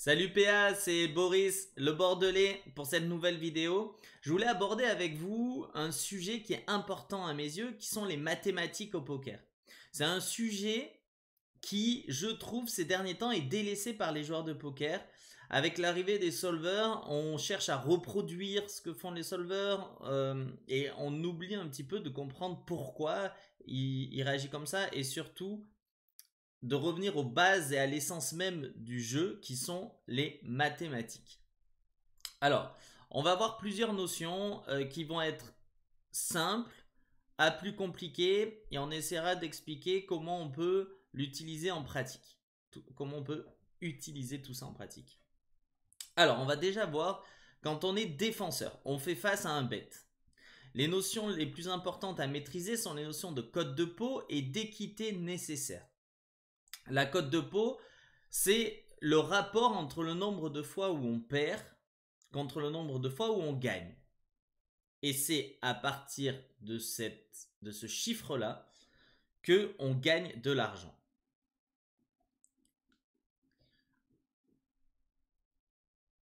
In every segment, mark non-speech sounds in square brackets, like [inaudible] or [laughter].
Salut PA, c'est Boris le Bordelais pour cette nouvelle vidéo. Je voulais aborder avec vous un sujet qui est important à mes yeux, qui sont les mathématiques au poker. C'est un sujet qui, je trouve, ces derniers temps est délaissé par les joueurs de poker. Avec l'arrivée des solvers, on cherche à reproduire ce que font les solvers euh, et on oublie un petit peu de comprendre pourquoi ils il réagissent comme ça et surtout de revenir aux bases et à l'essence même du jeu qui sont les mathématiques. Alors, on va voir plusieurs notions euh, qui vont être simples à plus compliquées et on essaiera d'expliquer comment on peut l'utiliser en pratique. comment on peut utiliser tout ça en pratique. Alors, on va déjà voir quand on est défenseur, on fait face à un bête. Les notions les plus importantes à maîtriser sont les notions de code de peau et d'équité nécessaire. La cote de peau, c'est le rapport entre le nombre de fois où on perd contre le nombre de fois où on gagne. Et c'est à partir de, cette, de ce chiffre-là que on gagne de l'argent.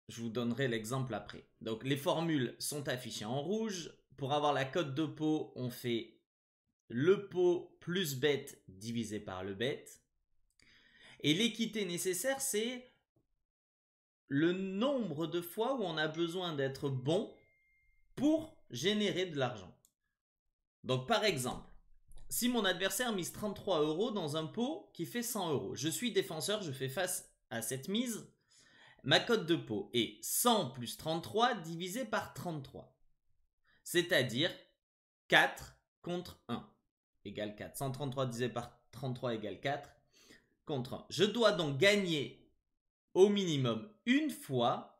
Je vous donnerai l'exemple après. Donc les formules sont affichées en rouge. Pour avoir la cote de pot, on fait le pot plus bête divisé par le bête. Et l'équité nécessaire, c'est le nombre de fois où on a besoin d'être bon pour générer de l'argent. Donc par exemple, si mon adversaire mise 33 euros dans un pot qui fait 100 euros, je suis défenseur, je fais face à cette mise, ma cote de pot est 100 plus 33 divisé par 33. C'est-à-dire 4 contre 1 égale 4. 133 divisé par 33 égale 4. Je dois donc gagner au minimum une fois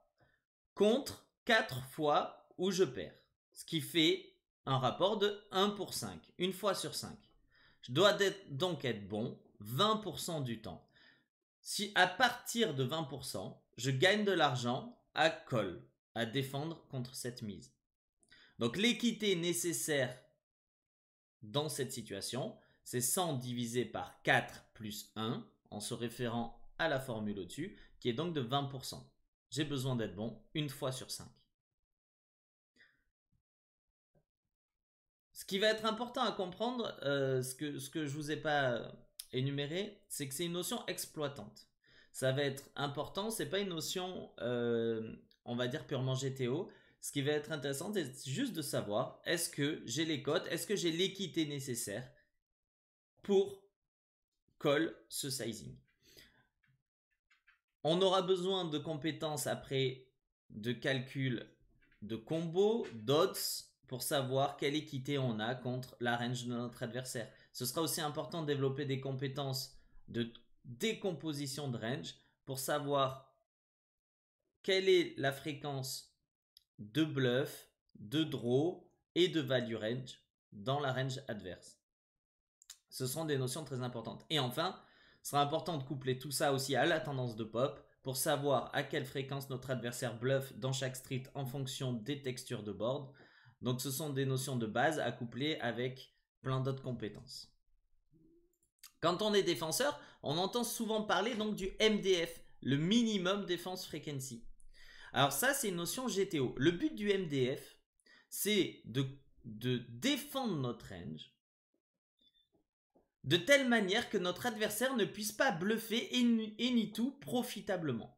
contre quatre fois où je perds. Ce qui fait un rapport de 1 pour 5, une fois sur 5. Je dois donc être bon 20% du temps. Si à partir de 20%, je gagne de l'argent à col, à défendre contre cette mise. Donc l'équité nécessaire dans cette situation, c'est 100 divisé par 4 plus 1 en se référant à la formule au-dessus, qui est donc de 20%. J'ai besoin d'être bon une fois sur 5. Ce qui va être important à comprendre, euh, ce, que, je vous ai pas euh, énuméré, c'est que c'est une notion exploitante. Ça va être important, c'est pas une notion, euh, on va dire, purement GTO. Ce qui va être intéressant, c'est juste de savoir, est-ce que j'ai les cotes, est-ce que j'ai l'équité nécessaire pour ce sizing. On aura besoin de compétences après de calcul de combo, d'odds, pour savoir quelle équité on a contre la range de notre adversaire. Ce sera aussi important de développer des compétences de décomposition de range pour savoir quelle est la fréquence de bluff, de draw et de value range dans la range adverse. Ce seront des notions très importantes. Et enfin, ce sera important de coupler tout ça aussi à la tendance de pop pour savoir à quelle fréquence notre adversaire bluffe dans chaque street en fonction des textures de board. Donc ce sont des notions de base à coupler avec plein d'autres compétences. Quand on est défenseur, on entend souvent parler donc du MDF, le minimum Defense frequency. Alors ça, c'est une notion GTO. Le but du MDF, c'est de, de défendre notre range de telle manière que notre adversaire ne puisse pas bluffer et ni tout profitablement.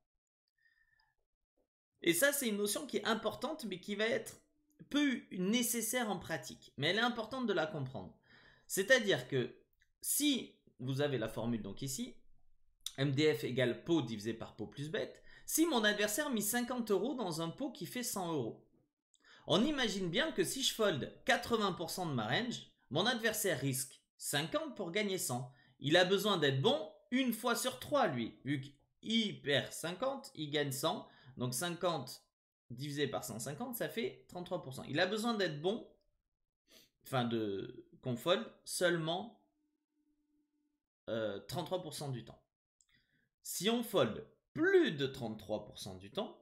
Et ça, c'est une notion qui est importante, mais qui va être peu nécessaire en pratique. Mais elle est importante de la comprendre. C'est-à-dire que si vous avez la formule donc ici, MDF égale pot divisé par pot plus bête, si mon adversaire mit 50 euros dans un pot qui fait 100 euros, on imagine bien que si je fold 80% de ma range, mon adversaire risque 50 pour gagner 100. Il a besoin d'être bon une fois sur 3, lui. Vu qu'il perd 50, il gagne 100. Donc 50 divisé par 150, ça fait 33%. Il a besoin d'être bon, enfin de qu'on fold, seulement 33% euh, du temps. Si on fold plus de 33% du temps,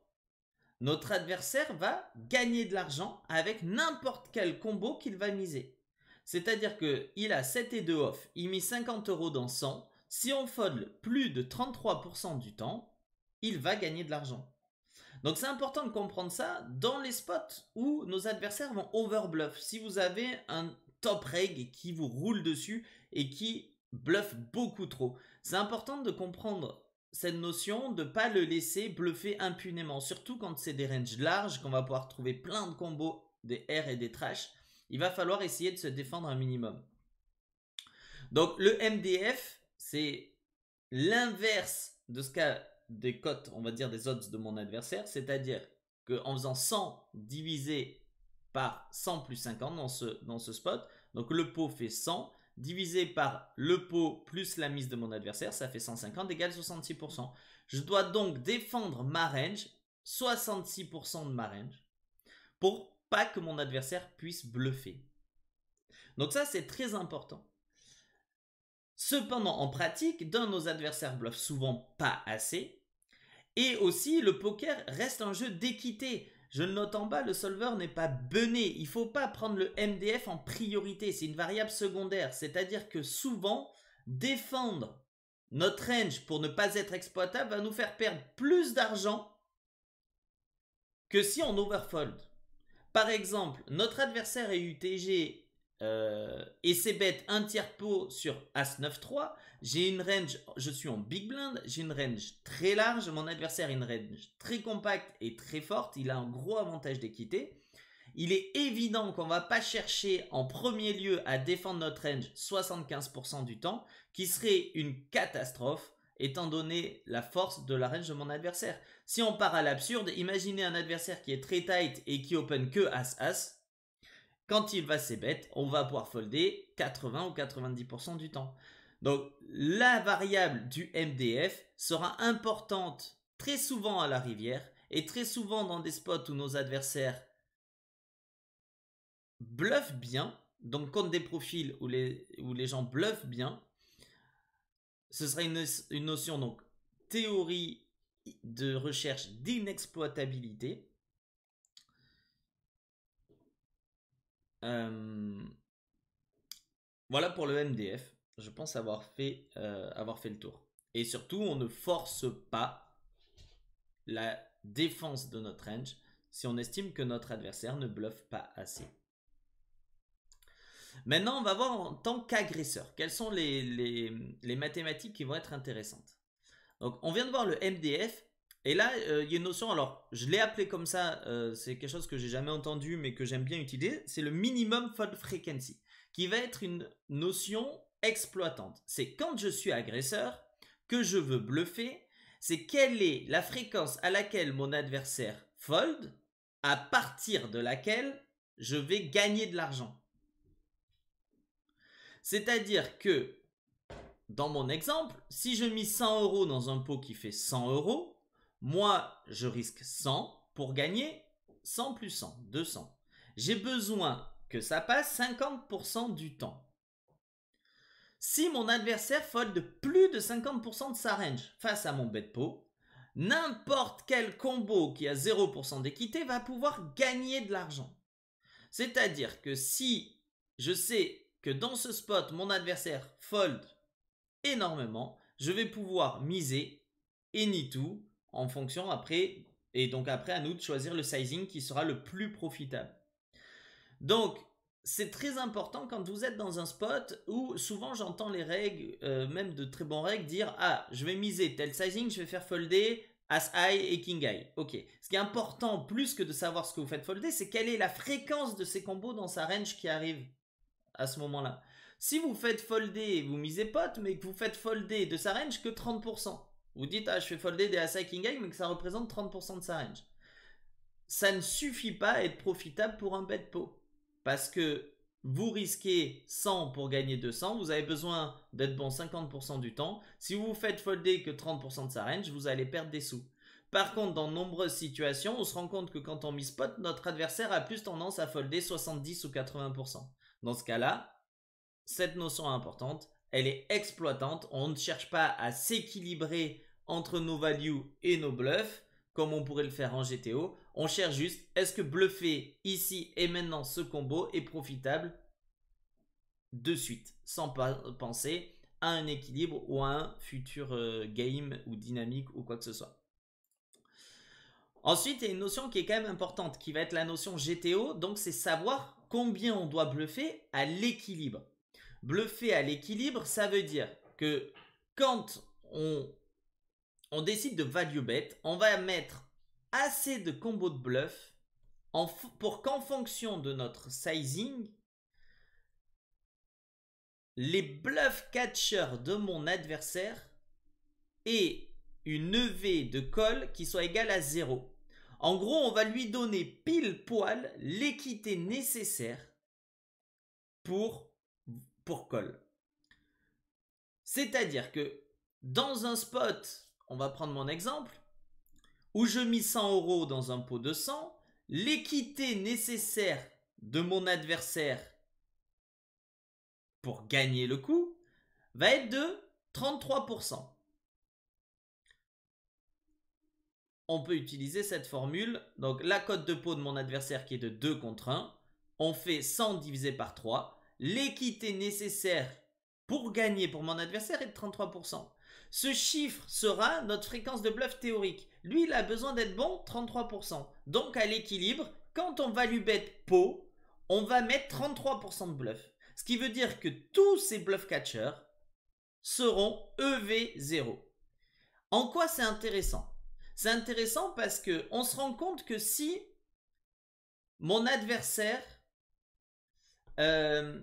notre adversaire va gagner de l'argent avec n'importe quel combo qu'il va miser. C'est-à-dire qu'il a 7 et 2 off, il met 50 euros dans 100. Si on fold plus de 33% du temps, il va gagner de l'argent. Donc c'est important de comprendre ça dans les spots où nos adversaires vont overbluff. Si vous avez un top reg qui vous roule dessus et qui bluffe beaucoup trop, c'est important de comprendre cette notion de ne pas le laisser bluffer impunément, surtout quand c'est des ranges larges qu'on va pouvoir trouver plein de combos des R et des trash il va falloir essayer de se défendre un minimum. Donc le MDF, c'est l'inverse de ce qu'a des cotes, on va dire des odds de mon adversaire, c'est-à-dire qu'en faisant 100 divisé par 100 plus 50 dans ce, dans ce spot, donc le pot fait 100, divisé par le pot plus la mise de mon adversaire, ça fait 150 égale 66%. Je dois donc défendre ma range, 66% de ma range, pour pas que mon adversaire puisse bluffer. Donc ça, c'est très important. Cependant, en pratique, d'un, nos adversaires bluffent souvent pas assez. Et aussi, le poker reste un jeu d'équité. Je le note en bas, le solver n'est pas bené. Il faut pas prendre le MDF en priorité. C'est une variable secondaire. C'est-à-dire que souvent, défendre notre range pour ne pas être exploitable va nous faire perdre plus d'argent que si on overfold. Par exemple, notre adversaire est UTG euh, et c'est bête un tiers pot sur As-9-3. J'ai une range, je suis en big blind, j'ai une range très large. Mon adversaire a une range très compacte et très forte. Il a un gros avantage d'équité. Il est évident qu'on va pas chercher en premier lieu à défendre notre range 75% du temps, qui serait une catastrophe étant donné la force de la range de mon adversaire. Si on part à l'absurde, imaginez un adversaire qui est très tight et qui open que As-As. Quand il va ses bêtes, on va pouvoir folder 80 ou 90% du temps. Donc la variable du MDF sera importante très souvent à la rivière et très souvent dans des spots où nos adversaires bluffent bien, donc contre des profils où les, où les gens bluffent bien, ce serait une, notion donc théorie de recherche d'inexploitabilité. Euh, voilà pour le MDF. Je pense avoir fait, euh, avoir fait le tour. Et surtout, on ne force pas la défense de notre range si on estime que notre adversaire ne bluffe pas assez. Maintenant, on va voir en tant qu'agresseur, quelles sont les, mathématiques qui vont être intéressantes. Donc, on vient de voir le MDF, et là, euh, il y a une notion, alors, je l'ai appelé comme ça, euh, c'est quelque chose que j'ai jamais entendu, mais que j'aime bien utiliser, c'est le minimum fold frequency, qui va être une notion exploitante. C'est quand je suis agresseur, que je veux bluffer, c'est quelle est la fréquence à laquelle mon adversaire fold, à partir de laquelle je vais gagner de l'argent. C'est-à-dire que, dans mon exemple, si je mets 100 euros dans un pot qui fait 100 euros, moi, je risque 100 pour gagner 100 plus 100, 200. J'ai besoin que ça passe 50% du temps. Si mon adversaire fold plus de 50% de sa range face à mon bet pot, n'importe quel combo qui a 0% d'équité va pouvoir gagner de l'argent. C'est-à-dire que si je sais que dans ce spot, mon adversaire fold énormément. Je vais pouvoir miser any tout en fonction après, et donc après à nous de choisir le sizing qui sera le plus profitable. Donc, c'est très important quand vous êtes dans un spot où souvent j'entends les règles, euh, même de très bons règles, dire Ah, je vais miser tel sizing, je vais faire folder As High et King High. Ok. Ce qui est important, plus que de savoir ce que vous faites folder, c'est quelle est la fréquence de ces combos dans sa range qui arrive à ce moment-là. Si vous faites folder, vous misez pot, mais que vous faites folder de sa range que 30%. Vous dites, ah, je fais folder des Asai King mais que ça représente 30% de sa range. Ça ne suffit pas à être profitable pour un bet pot. Parce que vous risquez 100 pour gagner 200, vous avez besoin d'être bon 50% du temps. Si vous faites folder que 30% de sa range, vous allez perdre des sous. Par contre, dans nombreuses situations, on se rend compte que quand on mise pot, notre adversaire a plus tendance à folder 70 ou 80%. Dans ce cas-là, cette notion importante, elle est exploitante. On ne cherche pas à s'équilibrer entre nos values et nos bluffs, comme on pourrait le faire en GTO. On cherche juste, est-ce que bluffer ici et maintenant ce combo est profitable de suite, sans penser à un équilibre ou à un futur euh, game ou dynamique ou quoi que ce soit. Ensuite, il y a une notion qui est quand même importante, qui va être la notion GTO, donc c'est savoir combien on doit bluffer à l'équilibre. Bluffer à l'équilibre, ça veut dire que quand on, décide de value bet, on va mettre assez de combos de bluff pour qu'en fonction de notre sizing, les bluff catchers de mon adversaire aient une EV de call qui soit égale à 0. En gros, on va lui donner pile poil l'équité nécessaire pour, pour C'est-à-dire que dans un spot, on va prendre mon exemple, où je mis 100 euros dans un pot de sang, l'équité nécessaire de mon adversaire pour gagner le coup va être de 33%. on peut utiliser cette formule. Donc la cote de peau de mon adversaire qui est de 2 contre 1, on fait 100 divisé par 3. L'équité nécessaire pour gagner pour mon adversaire est de 33%. Ce chiffre sera notre fréquence de bluff théorique. Lui, il a besoin d'être bon 33%. Donc à l'équilibre, quand on va lui bet peau, on va mettre 33% de bluff. Ce qui veut dire que tous ces bluff catchers seront EV0. En quoi c'est intéressant c'est intéressant parce que on se rend compte que si mon adversaire euh,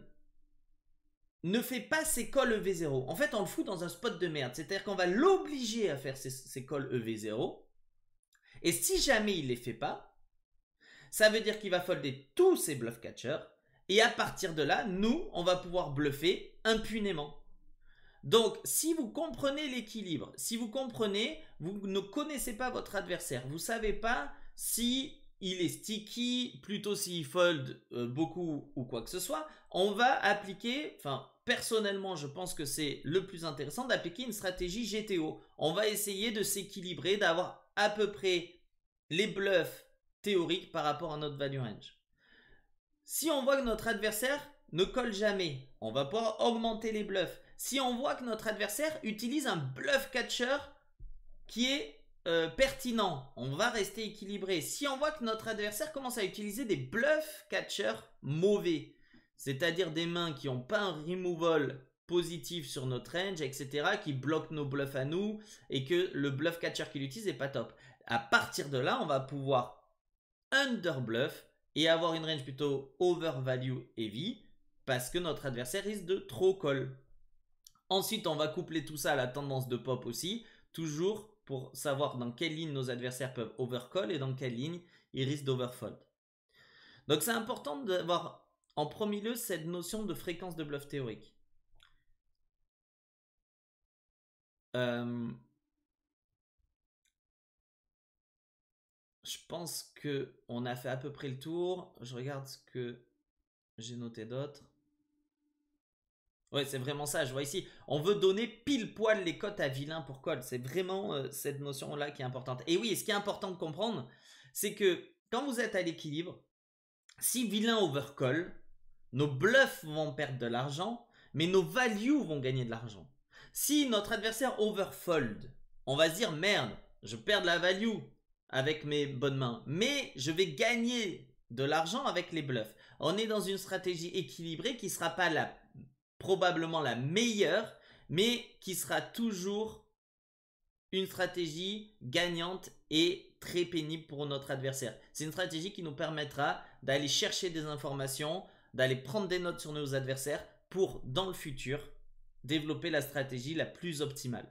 ne fait pas ses calls EV0, en fait on le fout dans un spot de merde, c'est-à-dire qu'on va l'obliger à faire ses, ses calls EV0, et si jamais il les fait pas, ça veut dire qu'il va folder tous ses bluff catchers, et à partir de là, nous, on va pouvoir bluffer impunément. Donc, si vous comprenez l'équilibre, si vous comprenez, vous ne connaissez pas votre adversaire, vous savez pas si il est sticky, plutôt s'il fold euh, beaucoup ou quoi que ce soit, on va appliquer, enfin, personnellement, je pense que c'est le plus intéressant d'appliquer une stratégie GTO. On va essayer de s'équilibrer, d'avoir à peu près les bluffs théoriques par rapport à notre value range. Si on voit que notre adversaire ne colle jamais, on va pouvoir augmenter les bluffs si on voit que notre adversaire utilise un bluff catcher qui est euh, pertinent, on va rester équilibré. Si on voit que notre adversaire commence à utiliser des bluff catchers mauvais, c'est-à-dire des mains qui n'ont pas un removal positif sur notre range, etc., qui bloquent nos bluffs à nous, et que le bluff catcher qu'il utilise n'est pas top. À partir de là, on va pouvoir under bluff et avoir une range plutôt overvalue heavy, parce que notre adversaire risque de trop call. Ensuite, on va coupler tout ça à la tendance de pop aussi, toujours pour savoir dans quelle ligne nos adversaires peuvent overcall et dans quelle ligne ils risquent d'overfold. Donc c'est important d'avoir en premier lieu cette notion de fréquence de bluff théorique. Euh, je pense que on a fait à peu près le tour. Je regarde ce que j'ai noté d'autre. Ouais, c'est vraiment ça, je vois ici. On veut donner pile poil les cotes à vilain pour call. C'est vraiment euh, cette notion-là qui est importante. Et oui, ce qui est important de comprendre, c'est que quand vous êtes à l'équilibre, si vilain overcall, nos bluffs vont perdre de l'argent, mais nos values vont gagner de l'argent. Si notre adversaire overfold, on va se dire merde, je perds de la value avec mes bonnes mains, mais je vais gagner de l'argent avec les bluffs. On est dans une stratégie équilibrée qui sera pas la probablement la meilleure, mais qui sera toujours une stratégie gagnante et très pénible pour notre adversaire. C'est une stratégie qui nous permettra d'aller chercher des informations, d'aller prendre des notes sur nos adversaires pour, dans le futur, développer la stratégie la plus optimale.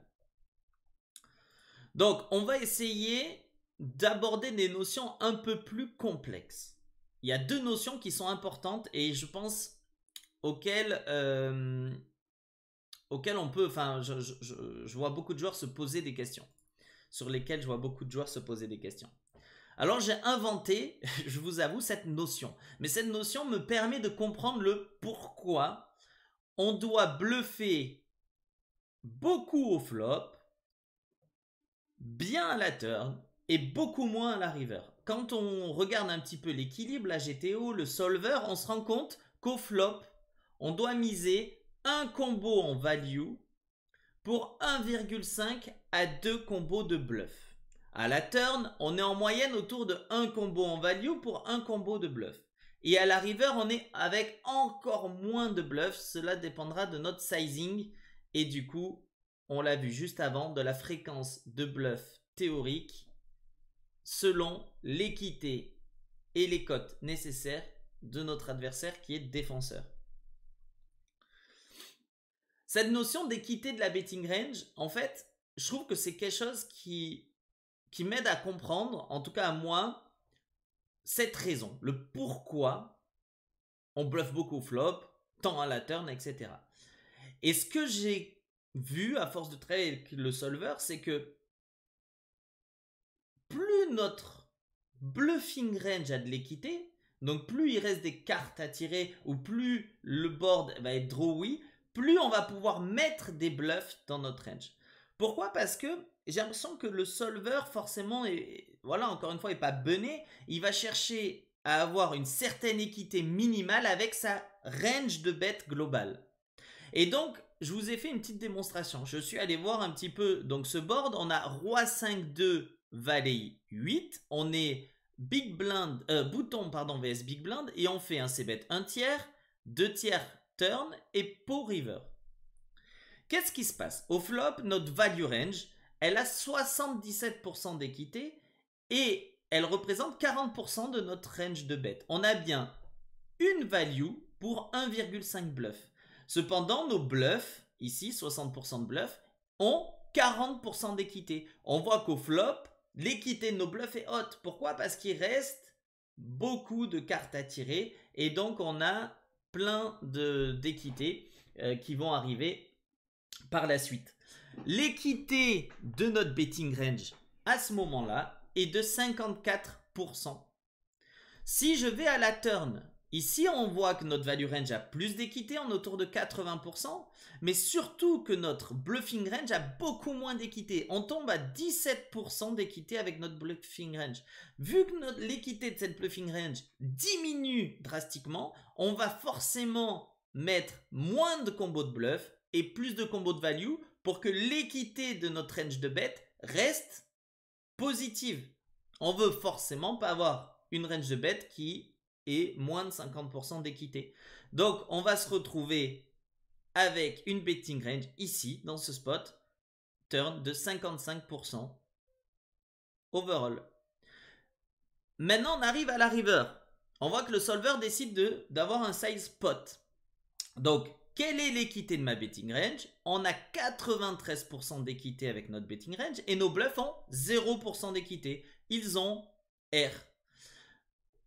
Donc, on va essayer d'aborder des notions un peu plus complexes. Il y a deux notions qui sont importantes et je pense auquel, euh, auquel on peut, enfin, je, vois beaucoup de joueurs se poser des questions, sur lesquels je vois beaucoup de joueurs se poser des questions. Alors j'ai inventé, [laughs] je vous avoue, cette notion. Mais cette notion me permet de comprendre le pourquoi on doit bluffer beaucoup au flop, bien à la turn et beaucoup moins à la river. Quand on regarde un petit peu l'équilibre, la GTO, le solver, on se rend compte qu'au flop, on doit miser un combo en value pour 1,5 à 2 combos de bluff. À la turn, on est en moyenne autour de un combo en value pour un combo de bluff. Et à la river, on est avec encore moins de bluff. Cela dépendra de notre sizing. Et du coup, on l'a vu juste avant, de la fréquence de bluff théorique selon l'équité et les cotes nécessaires de notre adversaire qui est défenseur. Cette notion d'équité de la betting range, en fait, je trouve que c'est quelque chose qui, qui m'aide à comprendre, en tout cas à moi, cette raison, le pourquoi on bluffe beaucoup au flop, tant à la turn, etc. Et ce que j'ai vu à force de travailler avec le solver, c'est que plus notre bluffing range a de l'équité, donc plus il reste des cartes à tirer ou plus le board va être drawy, plus on va pouvoir mettre des bluffs dans notre range. Pourquoi Parce que j'ai l'impression que le solver, forcément, voilà, encore une fois, n'est pas bené. Il va chercher à avoir une certaine équité minimale avec sa range de bêtes globale. Et donc, je vous ai fait une petite démonstration. Je suis allé voir un petit peu donc ce board. On a Roi 5, 2, Valet 8. On est Big Blind, euh, Bouton, pardon, VS Big Blind. Et on fait un c 1 tiers, 2 tiers Turn et pot River. Qu'est-ce qui se passe Au flop, notre value range, elle a 77% d'équité et elle représente 40% de notre range de bet. On a bien une value pour 1,5 bluff. Cependant, nos bluffs, ici 60% de bluffs, ont 40% d'équité. On voit qu'au flop, l'équité de nos bluffs est haute. Pourquoi Parce qu'il reste beaucoup de cartes à tirer et donc on a plein d'équités euh, qui vont arriver par la suite. L'équité de notre betting range à ce moment-là est de 54%. Si je vais à la turn Ici, on voit que notre value range a plus d'équité, en autour de 80%, mais surtout que notre bluffing range a beaucoup moins d'équité. On tombe à 17% d'équité avec notre bluffing range. Vu que l'équité de cette bluffing range diminue drastiquement, on va forcément mettre moins de combos de bluff et plus de combos de value pour que l'équité de notre range de bête reste positive. On veut forcément pas avoir une range de bête qui moins de 50% d'équité. Donc on va se retrouver avec une betting range ici, dans ce spot, turn de 55% overall. Maintenant on arrive à la river. On voit que le solver décide d'avoir un size pot. Donc quelle est l'équité de ma betting range On a 93% d'équité avec notre betting range et nos bluffs ont 0% d'équité. Ils ont R.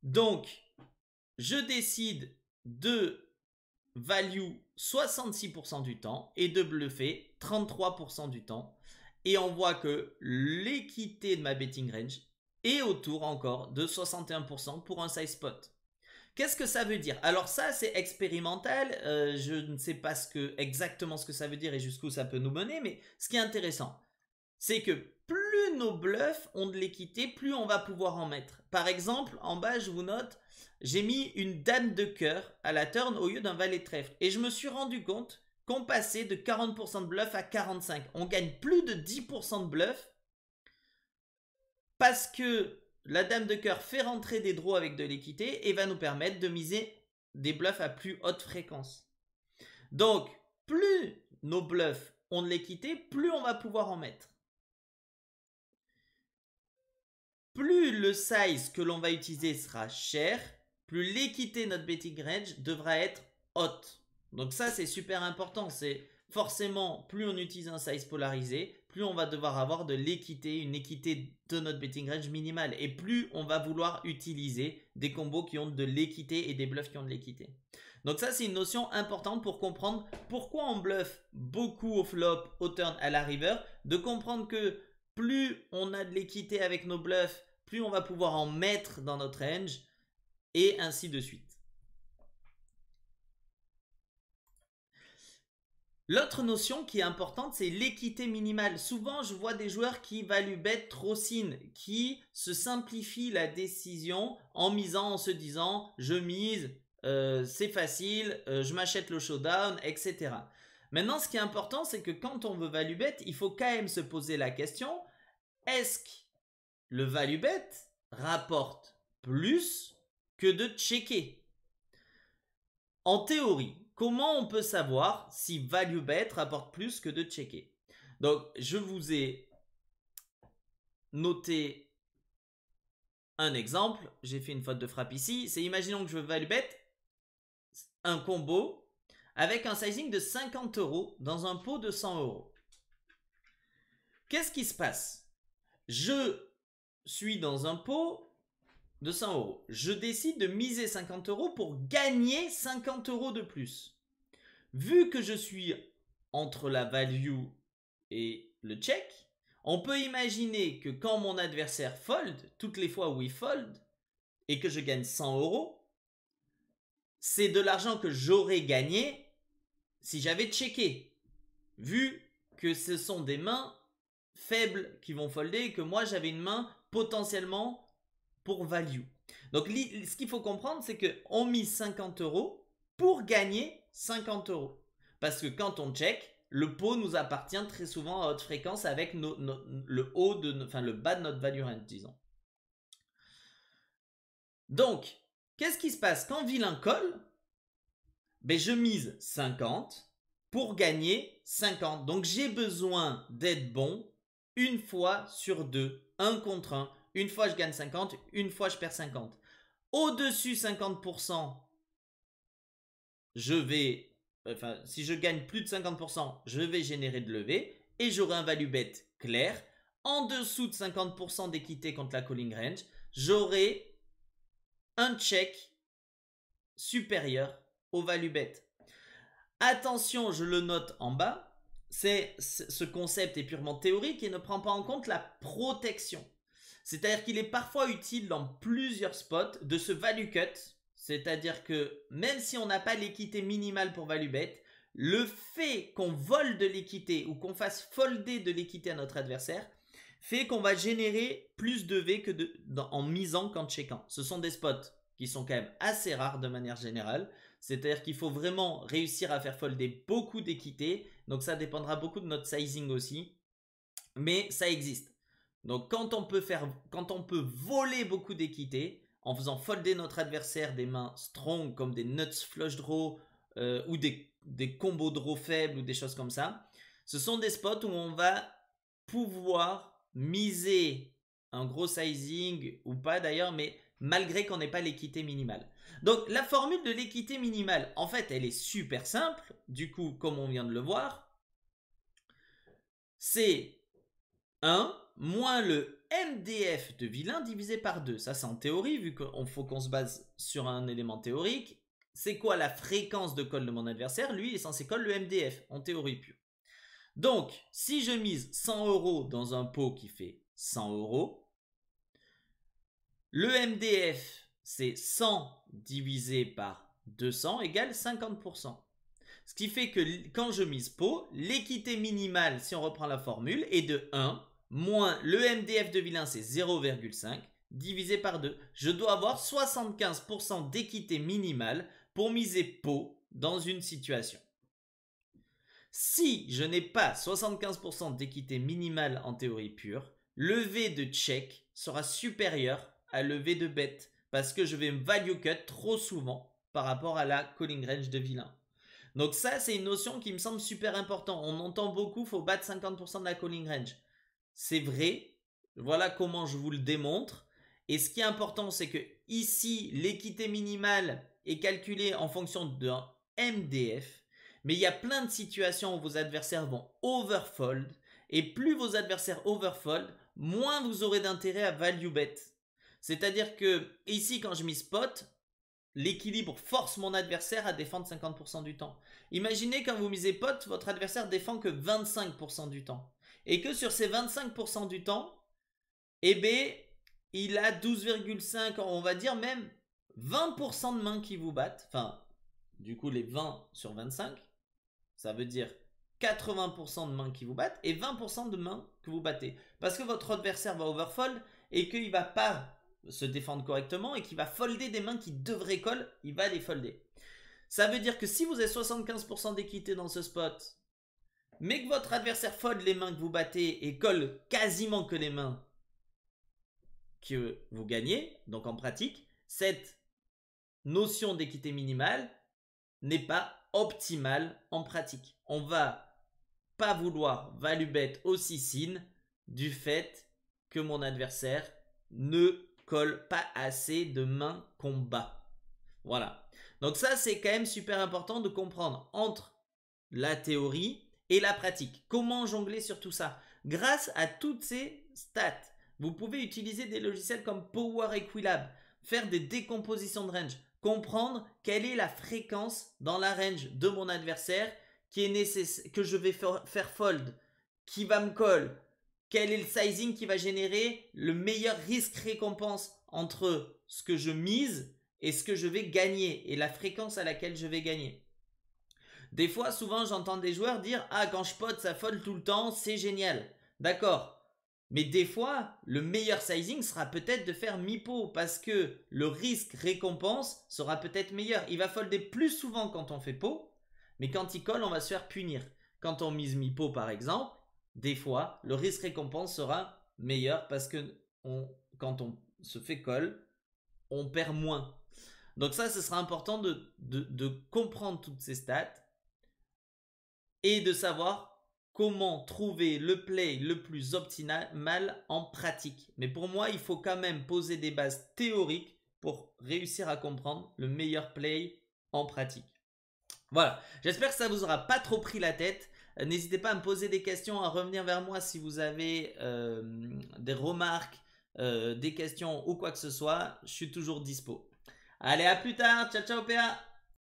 Donc, je décide de value 66% du temps et de bluffer 33% du temps. Et on voit que l'équité de ma betting range est autour encore de 61% pour un size spot. Qu'est-ce que ça veut dire Alors ça, c'est expérimental. Euh, je ne sais pas ce que, exactement ce que ça veut dire et jusqu'où ça peut nous mener, mais ce qui est intéressant, c'est que plus plus nos bluffs ont de l'équité, plus on va pouvoir en mettre. Par exemple, en bas, je vous note, j'ai mis une dame de cœur à la turn au lieu d'un valet trèfle. Et je me suis rendu compte qu'on passait de 40% de bluff à 45%. On gagne plus de 10% de bluff parce que la dame de cœur fait rentrer des draws avec de l'équité et va nous permettre de miser des bluffs à plus haute fréquence. Donc, plus nos bluffs ont de l'équité, plus on va pouvoir en mettre. Plus le size que l'on va utiliser sera cher, plus l'équité de notre betting range devra être haute. Donc ça, c'est super important. C'est forcément, plus on utilise un size polarisé, plus on va devoir avoir de l'équité, une équité de notre betting range minimale. Et plus on va vouloir utiliser des combos qui ont de l'équité et des bluffs qui ont de l'équité. Donc ça, c'est une notion importante pour comprendre pourquoi on bluff beaucoup au flop, au turn, à la river. De comprendre que plus on a de l'équité avec nos bluffs, plus on va pouvoir en mettre dans notre range, et ainsi de suite. L'autre notion qui est importante, c'est l'équité minimale. Souvent, je vois des joueurs qui value bet trop sin, qui se simplifient la décision en misant, en se disant, je mise, euh, c'est facile, euh, je m'achète le showdown, etc. Maintenant, ce qui est important, c'est que quand on veut value bet, il faut quand même se poser la question, est-ce que le value bet rapporte plus que de checker En théorie, comment on peut savoir si value bet rapporte plus que de checker Donc, je vous ai noté un exemple. J'ai fait une faute de frappe ici. C'est imaginons que je value bet un combo avec un sizing de 50 euros dans un pot de 100 euros. Qu'est-ce qui se passe je suis dans un pot de 100 euros. Je décide de miser 50 euros pour gagner 50 euros de plus. Vu que je suis entre la value et le check, on peut imaginer que quand mon adversaire fold, toutes les fois où il fold, et que je gagne 100 euros, c'est de l'argent que j'aurais gagné si j'avais checké. Vu que ce sont des mains faibles qui vont folder et que moi j'avais une main potentiellement pour value. Donc ce qu'il faut comprendre, c'est qu'on mise 50 euros pour gagner 50 euros. Parce que quand on check, le pot nous appartient très souvent à haute fréquence avec le haut de, enfin le bas de notre value range, disons. Donc, qu'est-ce qui se passe quand vilain colle ben, je mise 50 pour gagner 50. Donc j'ai besoin d'être bon une fois sur deux, un contre un. Une fois je gagne 50, une fois je perds 50. Au-dessus 50%, je vais, enfin, si je gagne plus de 50%, je vais générer de levée et j'aurai un value bet clair. En dessous de 50% d'équité contre la calling range, j'aurai un check supérieur au value bet. Attention, je le note en bas, c'est ce concept est purement théorique et ne prend pas en compte la protection. C'est-à-dire qu'il est parfois utile dans plusieurs spots de ce value cut, c'est-à-dire que même si on n'a pas l'équité minimale pour value bet, le fait qu'on vole de l'équité ou qu'on fasse folder de l'équité à notre adversaire fait qu'on va générer plus de V que de, en misant qu'en checkant. Ce sont des spots qui sont quand même assez rares de manière générale, c'est-à-dire qu'il faut vraiment réussir à faire folder beaucoup d'équité donc ça dépendra beaucoup de notre sizing aussi. Mais ça existe. Donc quand on peut, faire, quand on peut voler beaucoup d'équité, en faisant folder notre adversaire des mains strong comme des nuts flush draw euh, ou des, des combos draw faibles ou des choses comme ça, ce sont des spots où on va pouvoir miser un gros sizing ou pas d'ailleurs, mais malgré qu'on n'ait pas l'équité minimale. Donc la formule de l'équité minimale, en fait, elle est super simple. Du coup, comme on vient de le voir, c'est 1 moins le MDF de vilain divisé par 2. Ça, c'est en théorie, vu qu'on faut qu'on se base sur un élément théorique. C'est quoi la fréquence de colle de mon adversaire Lui, il est censé colle le MDF, en théorie pure. Donc, si je mise 100 euros dans un pot qui fait 100 euros, le MDF, c'est 100 divisé par 200 égale 50%. Ce qui fait que quand je mise pot, l'équité minimale, si on reprend la formule, est de 1 moins le MDF de vilain, c'est 0,5 divisé par 2. Je dois avoir 75% d'équité minimale pour miser pot dans une situation. Si je n'ai pas 75% d'équité minimale en théorie pure, le V de check sera supérieur à lever de bête parce que je vais me value cut trop souvent par rapport à la calling range de vilain. Donc ça, c'est une notion qui me semble super importante. On entend beaucoup, faut battre 50% de la calling range. C'est vrai. Voilà comment je vous le démontre. Et ce qui est important, c'est que ici, l'équité minimale est calculée en fonction d'un MDF. Mais il y a plein de situations où vos adversaires vont overfold. Et plus vos adversaires overfold, moins vous aurez d'intérêt à value bet. C'est-à-dire que ici, quand je mise pot, l'équilibre force mon adversaire à défendre 50% du temps. Imaginez quand vous misez pot, votre adversaire défend que 25% du temps. Et que sur ces 25% du temps, eh bien, il a 12,5, on va dire même 20% de mains qui vous battent. Enfin, du coup, les 20 sur 25, ça veut dire 80% de mains qui vous battent et 20% de mains que vous battez. Parce que votre adversaire va overfold et qu'il va pas se défendre correctement et qui va folder des mains qui devraient coller, il va les folder. Ça veut dire que si vous avez 75% d'équité dans ce spot, mais que votre adversaire fold les mains que vous battez et colle quasiment que les mains que vous gagnez, donc en pratique, cette notion d'équité minimale n'est pas optimale en pratique. On va pas vouloir value bet aussi sin du fait que mon adversaire ne pas assez de main combat. Voilà. Donc ça, c'est quand même super important de comprendre entre la théorie et la pratique. Comment jongler sur tout ça Grâce à toutes ces stats, vous pouvez utiliser des logiciels comme Power Equilab, faire des décompositions de range, comprendre quelle est la fréquence dans la range de mon adversaire qui est que je vais faire fold, qui va me call, quel est le sizing qui va générer le meilleur risque-récompense entre ce que je mise et ce que je vais gagner et la fréquence à laquelle je vais gagner. Des fois, souvent, j'entends des joueurs dire Ah, quand je pote, ça folle tout le temps, c'est génial. D'accord. Mais des fois, le meilleur sizing sera peut-être de faire mi-pot parce que le risque-récompense sera peut-être meilleur. Il va folder plus souvent quand on fait pot, mais quand il colle, on va se faire punir. Quand on mise mi-pot, par exemple, des fois, le risque-récompense sera meilleur parce que quand on se fait colle, on perd moins. Donc ça, ce sera important de, comprendre toutes ces stats et de savoir comment trouver le play le plus optimal en pratique. Mais pour moi, il faut quand même poser des bases théoriques pour réussir à comprendre le meilleur play en pratique. Voilà, j'espère que ça vous aura pas trop pris la tête. Euh, n'hésitez pas à me poser des questions, à revenir vers moi si vous avez euh, des remarques, euh, des questions ou quoi que ce soit. Je suis toujours dispo. Allez, à plus tard. Ciao, ciao, PA.